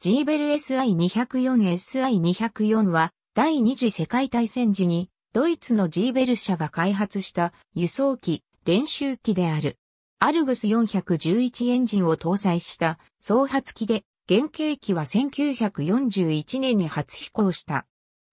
ジーベル SI204SI204 は第二次世界大戦時にドイツのジーベル社が開発した輸送機練習機である。アルグス411エンジンを搭載した総発機で原型機は1941年に初飛行した。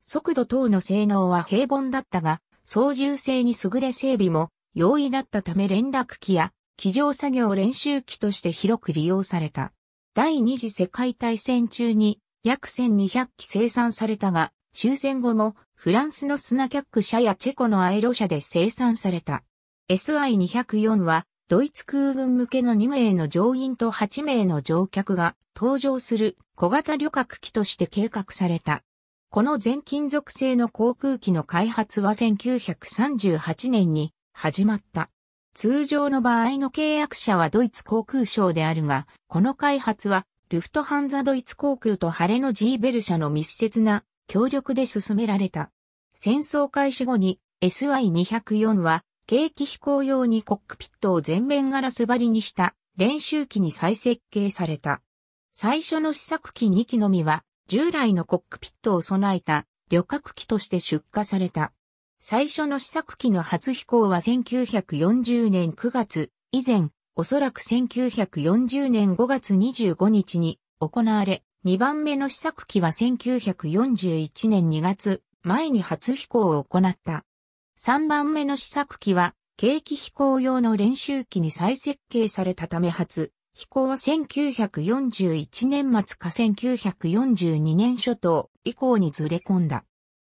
速度等の性能は平凡だったが、操縦性に優れ整備も容易だったため連絡機や機上作業練習機として広く利用された。第二次世界大戦中に約1200機生産されたが、終戦後もフランスのスナキャック社やチェコのアエロ社で生産された。SI204 はドイツ空軍向けの2名の乗員と8名の乗客が搭乗する小型旅客機として計画された。この全金属製の航空機の開発は1938年に始まった。通常の場合の契約者はドイツ航空省であるが、この開発は、ルフトハンザドイツ航空とハレノジーベル社の密接な協力で進められた。戦争開始後に SI-204 は、景気飛行用にコックピットを全面ガラス張りにした練習機に再設計された。最初の試作機2機のみは、従来のコックピットを備えた旅客機として出荷された。最初の試作機の初飛行は1940年9月以前、おそらく1940年5月25日に行われ、2番目の試作機は1941年2月前に初飛行を行った。3番目の試作機は、景気飛行用の練習機に再設計されたため初、飛行は1941年末か1942年初頭以降にずれ込んだ。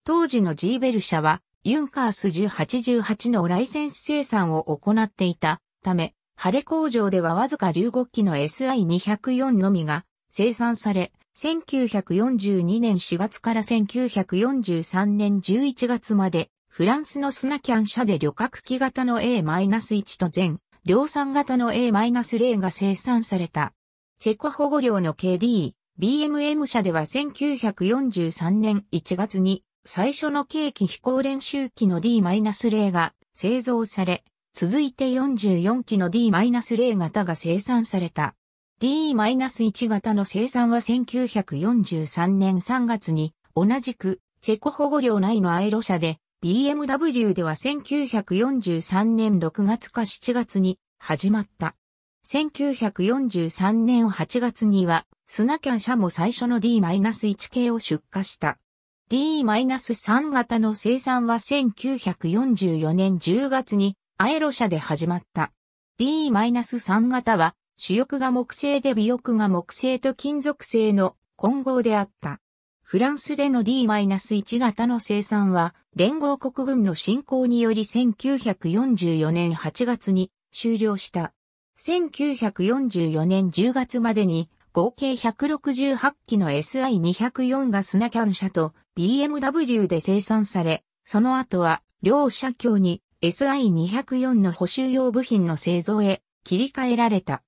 当時のジーベル社はユンカース1088のライセンス生産を行っていたため、晴れ工場ではわずか15機の SI204 のみが生産され、1942年4月から1943年11月まで、フランスのスナキャン社で旅客機型の A-1 と全量産型の A-0 が生産された。チェコ保護量の KD、BMM 社では1943年1月に最初の計器飛行練習機の D-0 が製造され、続いて44機の D-0 型が生産された。D-1 型の生産は1943年3月に、同じくチェコ保護領内のアエロ社で、BMW では1943年6月か7月に始まった。1943年8月には、スナキャン社も最初の D-1 系を出荷した。D-3 型の生産は1944年10月にアエロ社で始まった。D-3 型は主翼が木製で尾翼が木製と金属製の混合であった。フランスでの D-1 型の生産は連合国軍の侵攻により1944年8月に終了した。1944年10月までに合計168機の SI204 がスナキャン車と BMW で生産され、その後は両車協に SI204 の補修用部品の製造へ切り替えられた。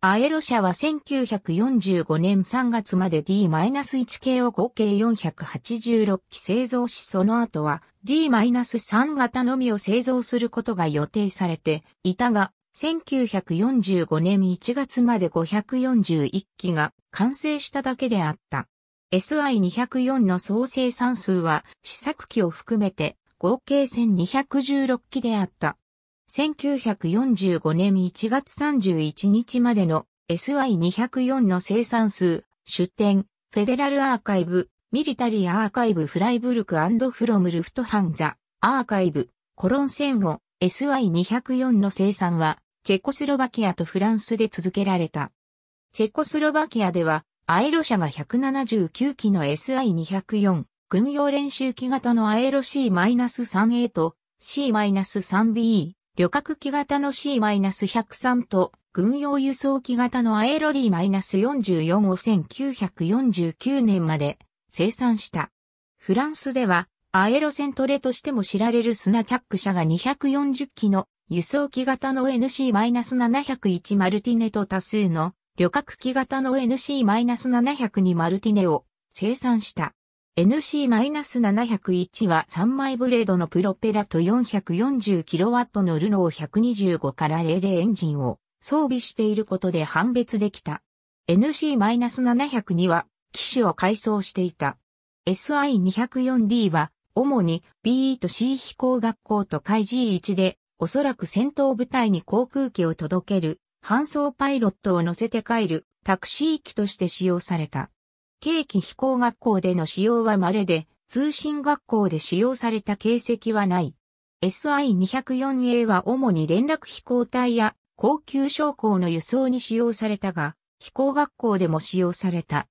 アエロ社は1945年3月まで D-1 系を合計486機製造しその後は D-3 型のみを製造することが予定されていたが1945年1月まで541機が完成しただけであった。SI204 の総生産数は試作機を含めて合計1216機であった。1945年1月31日までの SI204 の生産数、出展、フェデラルアーカイブ、ミリタリーアーカイブフライブルクフロムルフトハンザ、アーカイブ、コロンセン後、SI204 の生産は、チェコスロバキアとフランスで続けられた。チェコスロバキアでは、アエロ社が179機の SI204、軍用練習機型のアエロ C-3A と C-3B、旅客機型の C-103 と、軍用輸送機型のアエロ D-44 を1949年まで生産した。フランスではアエロセントレとしても知られるスナキャック社が240機の輸送機型の NC-701 マルティネと多数の旅客機型の NC-702 マルティネを生産した。NC-701 は3枚ブレードのプロペラと 440kW のルノー125から00エンジンを装備していることで判別できた。NC-702 は機種を改装していた。SI204D は主に b と c 飛行学校と海 G1 で、おそらく戦闘部隊に航空機を届ける、搬送パイロットを乗せて帰る、タクシー機として使用された。軽機飛行学校での使用は稀で、通信学校で使用された形跡はない。SI-204A は主に連絡飛行隊や高級将校の輸送に使用されたが、飛行学校でも使用された。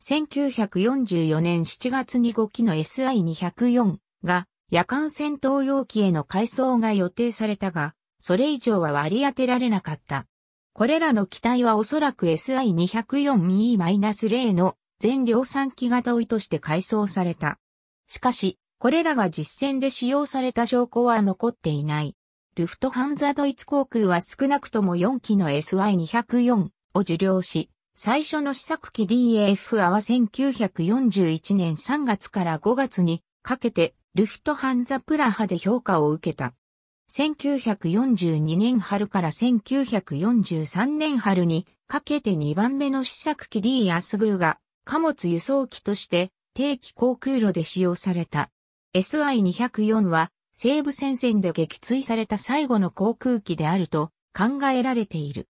1944年7月に5機の SI-204 が夜間戦闘用機への改装が予定されたが、それ以上は割り当てられなかった。これらの機体はおそらく s i 2 0 4 e 0の全量産機型を意図して改装された。しかし、これらが実戦で使用された証拠は残っていない。ルフトハンザドイツ航空は少なくとも4機の SI-204 を受領し、最初の試作機 DAF は1941年3月から5月にかけてルフトハンザプラハで評価を受けた。1942年春から1943年春にかけて2番目の試作機 D アスグーが貨物輸送機として定期航空路で使用された。SI204 は西部戦線で撃墜された最後の航空機であると考えられている。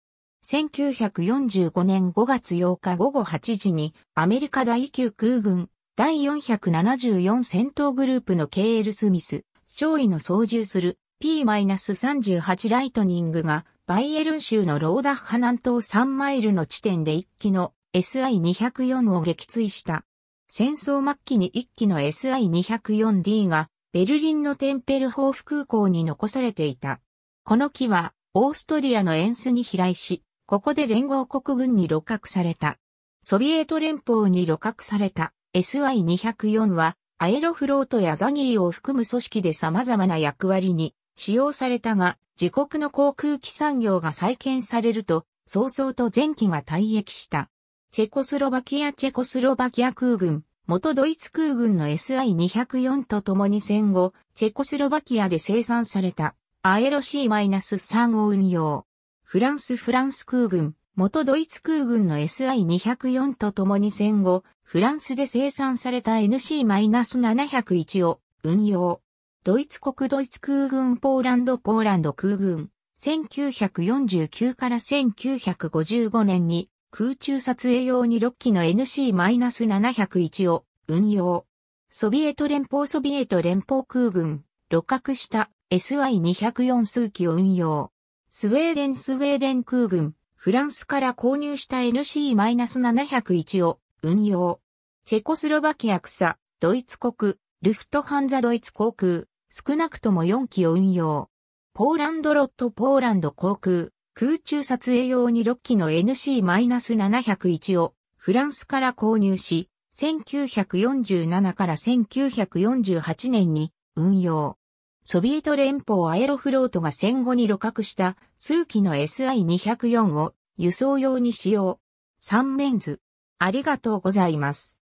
1945年5月8日午後8時にアメリカ第9空軍第474戦闘グループの KL スミス、少尉の操縦する P-38 ライトニングがバイエルン州のローダッハ南東3マイルの地点で1機の SI-204 を撃墜した。戦争末期に1機の SI-204D がベルリンのテンペルホーフ空港に残されていた。この機はオーストリアのエンスに飛来し、ここで連合国軍に露獲された。ソビエト連邦に露獲された SI-204 はアエロフロートやザギーを含む組織で様々な役割に使用されたが、自国の航空機産業が再建されると、早々と前期が退役した。チェコスロバキアチェコスロバキア空軍、元ドイツ空軍の SI-204 と共に戦後、チェコスロバキアで生産されたアエロ C-3 を運用。フランスフランス空軍、元ドイツ空軍の SI-204 と共に戦後、フランスで生産された NC-701 を運用。ドイツ国ドイツ空軍ポーランドポーランド空軍、1949から1955年に空中撮影用に6機の NC-701 を運用。ソビエト連邦ソビエト連邦空軍、露角した SI-204 数機を運用。スウェーデンスウェーデン空軍、フランスから購入した NC-701 を運用。チェコスロバキア草、ドイツ国、ルフトハンザドイツ航空、少なくとも4機を運用。ポーランドロットポーランド航空、空中撮影用に6機の NC-701 をフランスから購入し、1947から1948年に運用。ソビエト連邦アエロフロートが戦後に露獲した数機の SI204 を輸送用に使用。3面図。ありがとうございます。